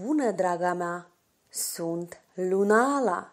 Bună, draga mea! Sunt Lunala!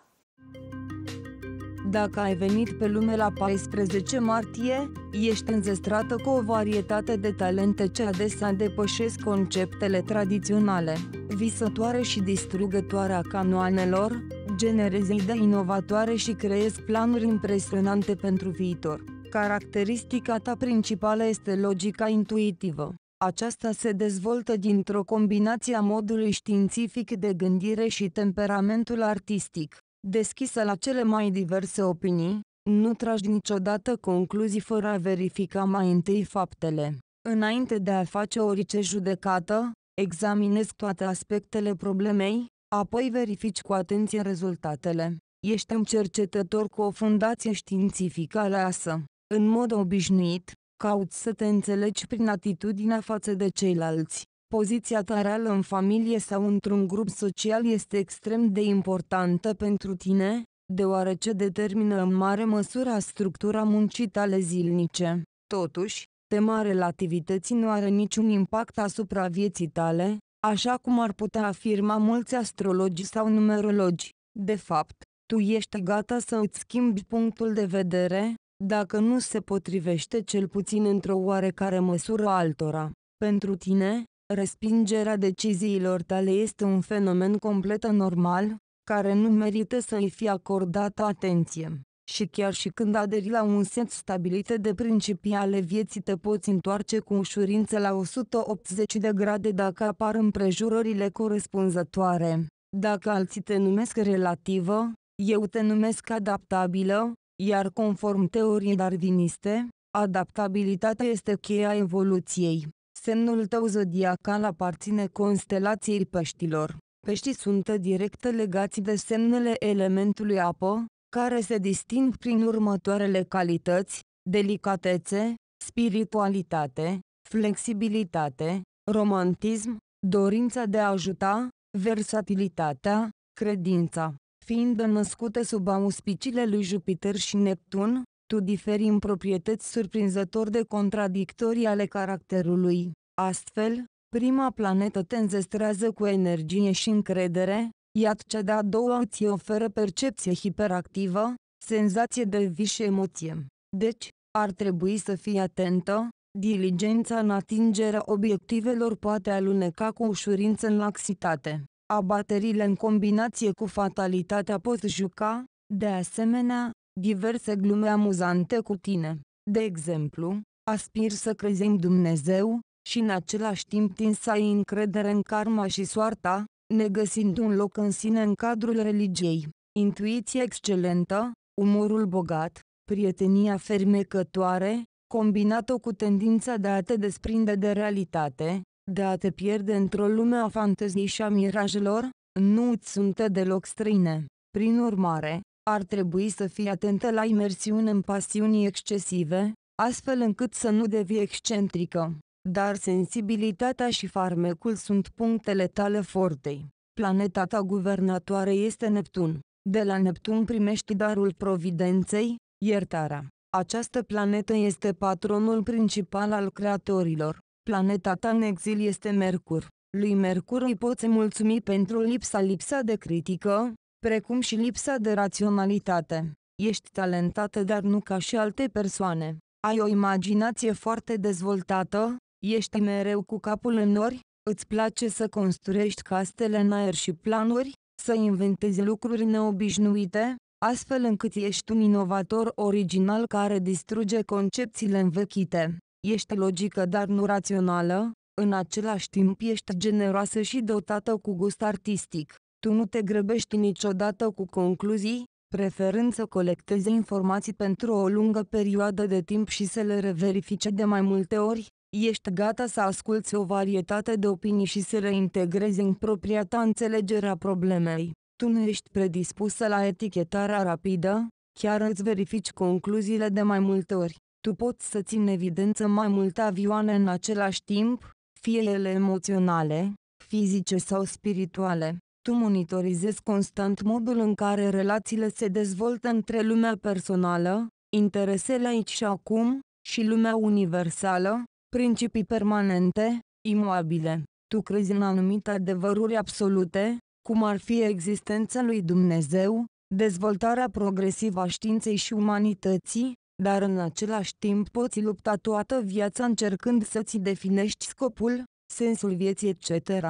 Dacă ai venit pe lume la 14 martie, ești înzestrată cu o varietate de talente ce adesea depășesc conceptele tradiționale, visătoare și distrugătoare a canoanelor, generezi idei inovatoare și creezi planuri impresionante pentru viitor. Caracteristica ta principală este logica intuitivă. Aceasta se dezvoltă dintr-o combinație a modului științific de gândire și temperamentul artistic, deschisă la cele mai diverse opinii, nu tragi niciodată concluzii fără a verifica mai întâi faptele. Înainte de a face orice judecată, examinezi toate aspectele problemei, apoi verifici cu atenție rezultatele. Ești un cercetător cu o fundație științifică aleasă. În mod obișnuit, Cauți să te înțelegi prin atitudinea față de ceilalți. Poziția ta reală în familie sau într-un grup social este extrem de importantă pentru tine, deoarece determină în mare măsură structura muncii tale zilnice. Totuși, tema relativității nu are niciun impact asupra vieții tale, așa cum ar putea afirma mulți astrologi sau numerologi. De fapt, tu ești gata să îți schimbi punctul de vedere, dacă nu se potrivește cel puțin într-o oarecare măsură altora. Pentru tine, respingerea deciziilor tale este un fenomen complet anormal, care nu merită să îi fie acordată atenție. Și chiar și când aderi la un set stabilit de principii ale vieții te poți întoarce cu ușurință la 180 de grade dacă apar împrejurările corespunzătoare. Dacă alții te numesc relativă, eu te numesc adaptabilă, iar conform teoriei darwiniste, adaptabilitatea este cheia evoluției. Semnul tău zodiacal aparține constelației peștilor. Peștii sunt direct legați de semnele elementului apă, care se disting prin următoarele calități, delicatețe, spiritualitate, flexibilitate, romantism, dorința de a ajuta, versatilitatea, credința fiind născute sub auspiciile lui Jupiter și Neptun, tu diferi în proprietăți surprinzător de contradictorii ale caracterului. Astfel, prima planetă te înzestrează cu energie și încredere, iar cea de-a doua îți oferă percepție hiperactivă, senzație de vis și emoție. Deci, ar trebui să fii atentă, diligența în atingerea obiectivelor poate aluneca cu ușurință în laxitate. Abaterile în combinație cu fatalitatea pot juca, de asemenea, diverse glume amuzante cu tine. De exemplu, aspir să crezi în Dumnezeu, și în același timp tin să ai încredere în karma și soarta, negăsind un loc în sine în cadrul religiei. Intuiție excelentă, umorul bogat, prietenia fermecătoare, combinată cu tendința de a te desprinde de realitate, de a te pierde într-o lume a fantezii și a mirajelor, nu îți sunt deloc străine. Prin urmare, ar trebui să fii atentă la imersiune în pasiuni excesive, astfel încât să nu devii excentrică. Dar sensibilitatea și farmecul sunt punctele tale fortei. Planeta ta guvernatoare este Neptun. De la Neptun primești darul providenței, iertarea. Această planetă este patronul principal al creatorilor. Planeta ta în exil este Mercur. Lui Mercur îi poți mulțumi pentru lipsa lipsa de critică, precum și lipsa de raționalitate. Ești talentată dar nu ca și alte persoane. Ai o imaginație foarte dezvoltată, ești mereu cu capul în nori, îți place să construiești castele în aer și planuri, să inventezi lucruri neobișnuite, astfel încât ești un inovator original care distruge concepțiile învechite. Ești logică dar nu rațională, în același timp ești generoasă și dotată cu gust artistic. Tu nu te grăbești niciodată cu concluzii, preferând să colectezi informații pentru o lungă perioadă de timp și să le reverifice de mai multe ori, ești gata să asculți o varietate de opinii și să le integrezi în propria ta înțelegerea problemei. Tu nu ești predispusă la etichetarea rapidă, chiar îți verifici concluziile de mai multe ori tu poți să ții în evidență mai multe avioane în același timp, fie ele emoționale, fizice sau spirituale. Tu monitorizezi constant modul în care relațiile se dezvoltă între lumea personală, interesele aici și acum, și lumea universală, principii permanente, imoabile. Tu crezi în anumite adevăruri absolute, cum ar fi existența lui Dumnezeu, dezvoltarea progresivă a științei și umanității, dar în același timp poți lupta toată viața încercând să-ți definești scopul, sensul vieții etc.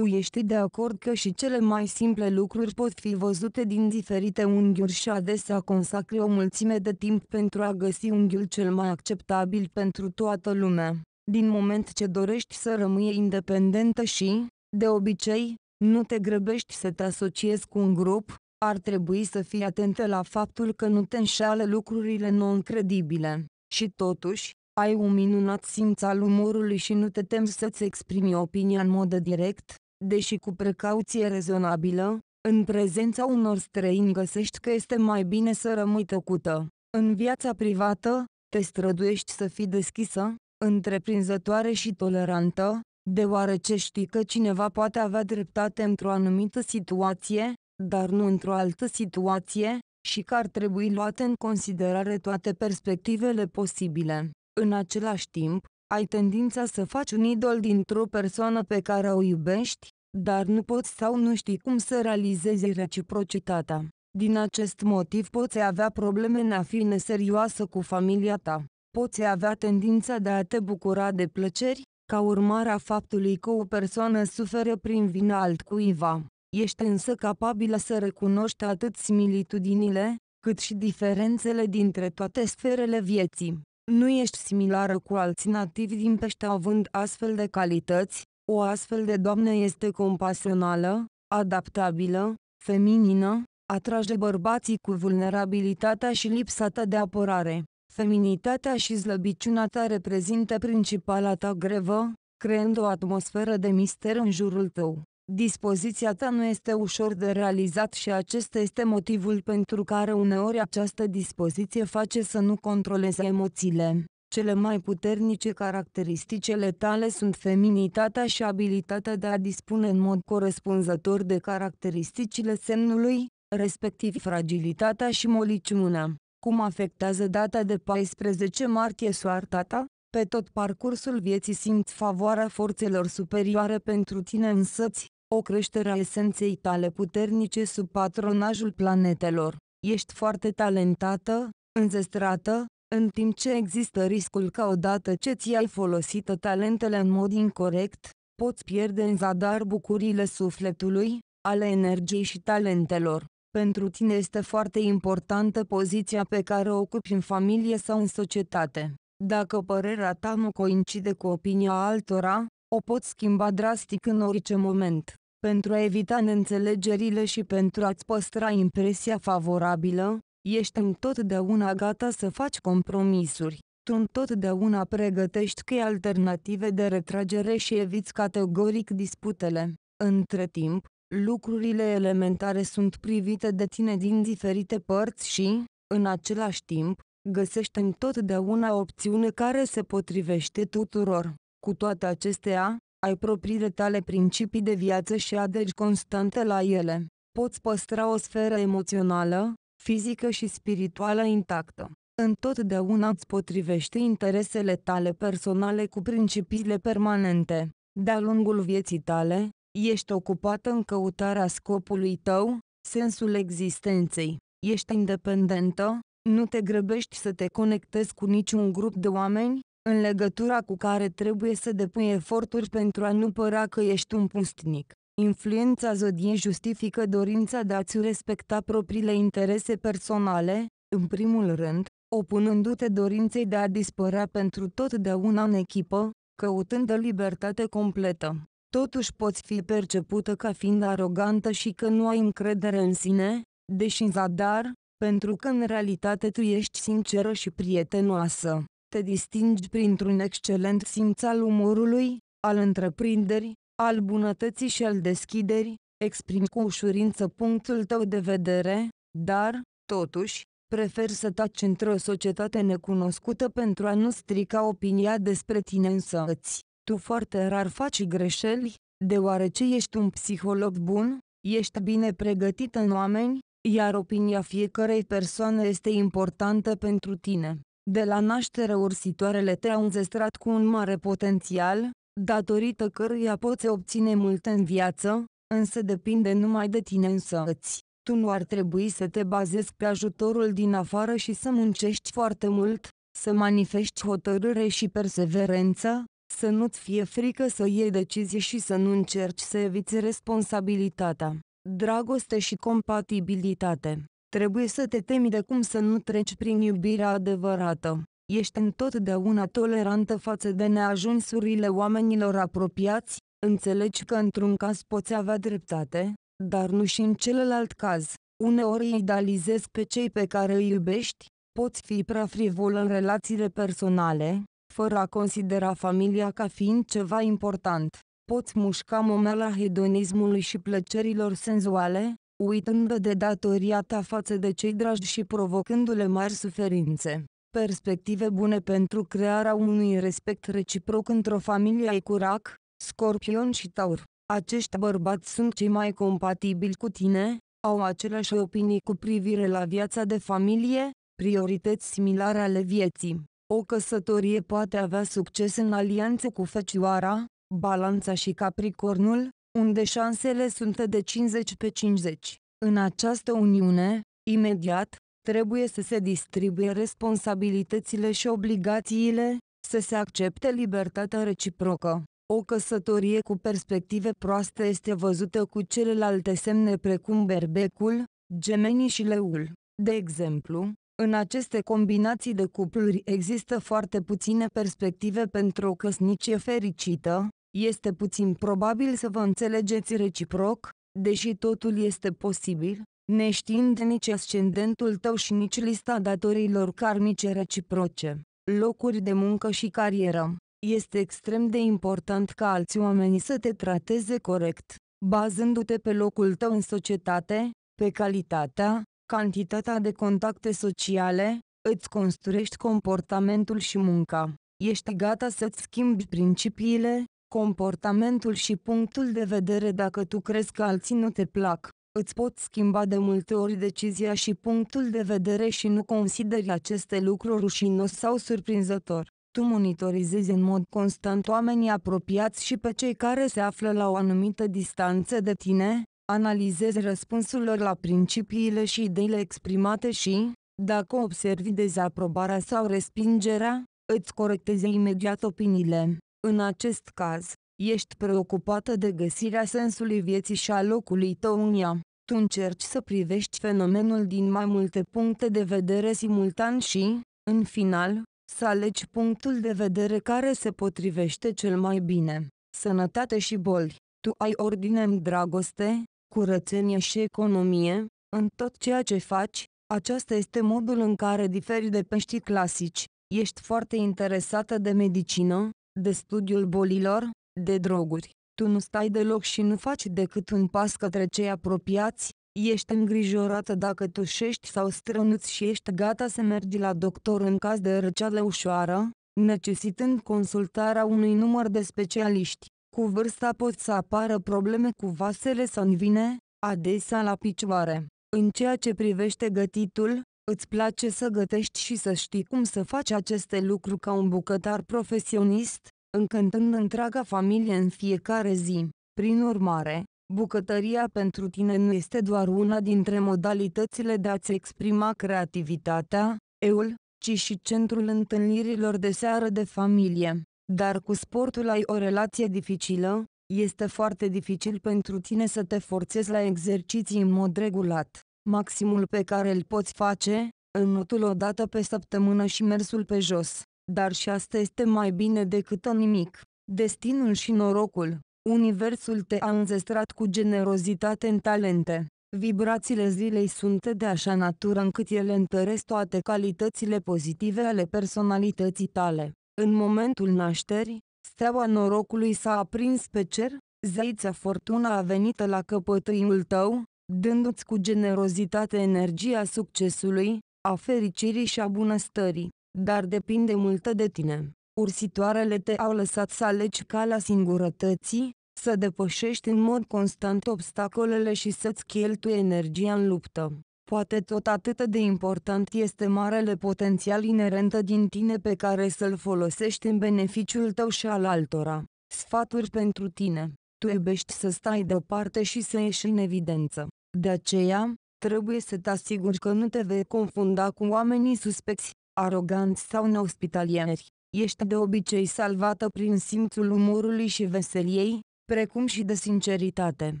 Tu ești de acord că și cele mai simple lucruri pot fi văzute din diferite unghiuri și adesea consacri o mulțime de timp pentru a găsi unghiul cel mai acceptabil pentru toată lumea. Din moment ce dorești să rămâi independentă și, de obicei, nu te grăbești să te asociezi cu un grup, ar trebui să fii atentă la faptul că nu te înșeală lucrurile non-credibile. Și totuși, ai un minunat simț al umorului și nu te temi să-ți exprimi opinia în mod direct, deși cu precauție rezonabilă, în prezența unor străini găsești că este mai bine să rămâi tăcută. În viața privată, te străduiești să fii deschisă, întreprinzătoare și tolerantă, deoarece știi că cineva poate avea dreptate într-o anumită situație, dar nu într-o altă situație, și că ar trebui luate în considerare toate perspectivele posibile. În același timp, ai tendința să faci un idol dintr-o persoană pe care o iubești, dar nu poți sau nu știi cum să realizezi reciprocitatea. Din acest motiv poți avea probleme în a fi neserioasă cu familia ta. Poți avea tendința de a te bucura de plăceri, ca urmare a faptului că o persoană suferă prin vina altcuiva. Ești însă capabilă să recunoști atât similitudinile, cât și diferențele dintre toate sferele vieții. Nu ești similară cu alți nativi din pește având astfel de calități, o astfel de doamnă este compasională, adaptabilă, feminină, atrage bărbații cu vulnerabilitatea și lipsa ta de apărare. Feminitatea și slăbiciunea ta reprezintă principala ta grevă, creând o atmosferă de mister în jurul tău. Dispoziția ta nu este ușor de realizat și acesta este motivul pentru care uneori această dispoziție face să nu controleze emoțiile. Cele mai puternice caracteristicele tale sunt feminitatea și abilitatea de a dispune în mod corespunzător de caracteristicile semnului, respectiv fragilitatea și moliciunea. Cum afectează data de 14 martie soarta ta? Pe tot parcursul vieții simți favoarea forțelor superioare pentru tine însăți, o creștere a esenței tale puternice sub patronajul planetelor. Ești foarte talentată, înzestrată, în timp ce există riscul că odată ce ți-ai folosită talentele în mod incorrect, poți pierde în zadar bucurile sufletului, ale energiei și talentelor. Pentru tine este foarte importantă poziția pe care o ocupi în familie sau în societate. Dacă părerea ta nu coincide cu opinia altora, o poți schimba drastic în orice moment. Pentru a evita neînțelegerile și pentru a-ți păstra impresia favorabilă, ești întotdeauna gata să faci compromisuri. Tu întotdeauna pregătești căi alternative de retragere și eviți categoric disputele. Între timp, lucrurile elementare sunt privite de tine din diferite părți și, în același timp, găsește întotdeauna o opțiune care se potrivește tuturor. Cu toate acestea, ai propriile tale principii de viață și adergi constante la ele. Poți păstra o sferă emoțională, fizică și spirituală intactă. Întotdeauna îți potrivește interesele tale personale cu principiile permanente. De-a lungul vieții tale, ești ocupată în căutarea scopului tău, sensul existenței. Ești independentă, nu te grăbești să te conectezi cu niciun grup de oameni, în legătura cu care trebuie să depui eforturi pentru a nu părea că ești un pustnic. Influența zodiei justifică dorința de a-ți respecta propriile interese personale, în primul rând, opunându-te dorinței de a dispărea pentru totdeauna în echipă, căutând o libertate completă. Totuși poți fi percepută ca fiind arogantă și că nu ai încredere în sine, deși în zadar, pentru că în realitate tu ești sinceră și prietenoasă. Te distingi printr-un excelent simț al umorului, al întreprinderi, al bunătății și al deschiderii, exprimi cu ușurință punctul tău de vedere, dar, totuși, prefer să taci într-o societate necunoscută pentru a nu strica opinia despre tine însăți. Tu foarte rar faci greșeli, deoarece ești un psiholog bun, ești bine pregătit în oameni, iar opinia fiecarei persoane este importantă pentru tine. De la naștere ursitoarele te-au înzestrat cu un mare potențial, datorită căruia poți obține multe în viață, însă depinde numai de tine însăți. Tu nu ar trebui să te bazezi pe ajutorul din afară și să muncești foarte mult, să manifesti hotărâre și perseverență, să nu-ți fie frică să iei decizii și să nu încerci să eviți responsabilitatea dragoste și compatibilitate. Trebuie să te temi de cum să nu treci prin iubirea adevărată. Ești întotdeauna tolerantă față de neajunsurile oamenilor apropiați, înțelegi că într-un caz poți avea dreptate, dar nu și în celălalt caz. Uneori idealizezi pe cei pe care îi iubești, poți fi prea frivol în relațiile personale, fără a considera familia ca fiind ceva important poți mușca momela hedonismului și plăcerilor senzuale, uitând de datoria ta față de cei dragi și provocându-le mari suferințe. Perspective bune pentru crearea unui respect reciproc într-o familie ai curac, scorpion și taur. Acești bărbați sunt cei mai compatibili cu tine, au aceleași opinii cu privire la viața de familie, priorități similare ale vieții. O căsătorie poate avea succes în alianță cu fecioara, Balanța și Capricornul, unde șansele sunt de 50 pe 50. În această uniune, imediat, trebuie să se distribuie responsabilitățile și obligațiile, să se accepte libertatea reciprocă. O căsătorie cu perspective proaste este văzută cu celelalte semne precum berbecul, gemenii și leul. De exemplu, în aceste combinații de cupluri există foarte puține perspective pentru o căsnicie fericită, este puțin probabil să vă înțelegeți reciproc, deși totul este posibil, neștiind nici ascendentul tău și nici lista datorilor karmice reciproce, locuri de muncă și carieră. Este extrem de important ca alți oameni să te trateze corect, bazându-te pe locul tău în societate, pe calitatea, cantitatea de contacte sociale, îți construiești comportamentul și munca. Ești gata să-ți schimbi principiile, comportamentul și punctul de vedere dacă tu crezi că alții nu te plac. Îți pot schimba de multe ori decizia și punctul de vedere și nu consideri aceste lucruri rușinos sau surprinzător. Tu monitorizezi în mod constant oamenii apropiați și pe cei care se află la o anumită distanță de tine, analizezi răspunsul lor la principiile și ideile exprimate și, dacă observi dezaprobarea sau respingerea, îți corectezi imediat opiniile. În acest caz, ești preocupată de găsirea sensului vieții și a locului tău în ea. Tu încerci să privești fenomenul din mai multe puncte de vedere simultan și, în final, să alegi punctul de vedere care se potrivește cel mai bine. Sănătate și boli. Tu ai ordine în dragoste, curățenie și economie, în tot ceea ce faci, Aceasta este modul în care diferi de peștii clasici. Ești foarte interesată de medicină, de studiul bolilor, de droguri. Tu nu stai deloc și nu faci decât un pas către cei apropiați, ești îngrijorată dacă tușești sau strănuți și ești gata să mergi la doctor în caz de răceală ușoară, necesitând consultarea unui număr de specialiști. Cu vârsta pot să apară probleme cu vasele vine, adesea la picioare. În ceea ce privește gătitul, Îți place să gătești și să știi cum să faci aceste lucruri ca un bucătar profesionist, încântând întreaga familie în fiecare zi. Prin urmare, bucătăria pentru tine nu este doar una dintre modalitățile de a-ți exprima creativitatea, eul, ci și centrul întâlnirilor de seară de familie. Dar cu sportul ai o relație dificilă, este foarte dificil pentru tine să te forțezi la exerciții în mod regulat. Maximul pe care îl poți face, în notul o dată pe săptămână și mersul pe jos, dar și asta este mai bine decât nimic. Destinul și norocul, universul te-a înzestrat cu generozitate în talente. Vibrațiile zilei sunt de așa natură încât ele întăresc toate calitățile pozitive ale personalității tale. În momentul nașterii, steaua norocului s-a aprins pe cer, zeița fortuna a venit la căpătâiul tău, dându-ți cu generozitate energia succesului, a fericirii și a bunăstării, dar depinde multă de tine. Ursitoarele te-au lăsat să alegi calea singurătății, să depășești în mod constant obstacolele și să-ți cheltui energia în luptă. Poate tot atât de important este marele potențial inerentă din tine pe care să-l folosești în beneficiul tău și al altora. Sfaturi pentru tine. Tu iubești să stai deoparte și să ieși în evidență. De aceea, trebuie să te asiguri că nu te vei confunda cu oamenii suspecți, aroganți sau neospitalieri. Ești de obicei salvată prin simțul umorului și veseliei, precum și de sinceritate.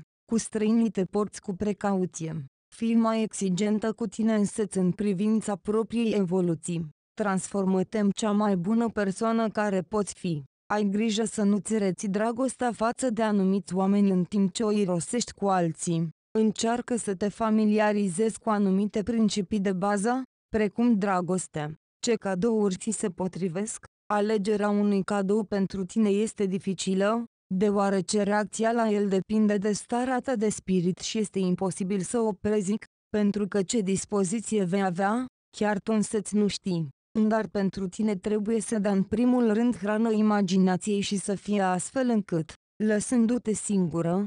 Cu străinii te porți cu precauție. Fii mai exigentă cu tine însăți în privința propriei evoluții. Transformă-te în cea mai bună persoană care poți fi. Ai grijă să nu-ți reții dragostea față de anumiți oameni în timp ce o irosești cu alții. Încearcă să te familiarizezi cu anumite principii de bază, precum dragoste. Ce cadouri ți se potrivesc? Alegerea unui cadou pentru tine este dificilă, deoarece reacția la el depinde de starea ta de spirit și este imposibil să o prezic, pentru că ce dispoziție vei avea, chiar tu însă-ți nu știi. Dar pentru tine trebuie să dea în primul rând hrană imaginației și să fie astfel încât, lăsându-te singură,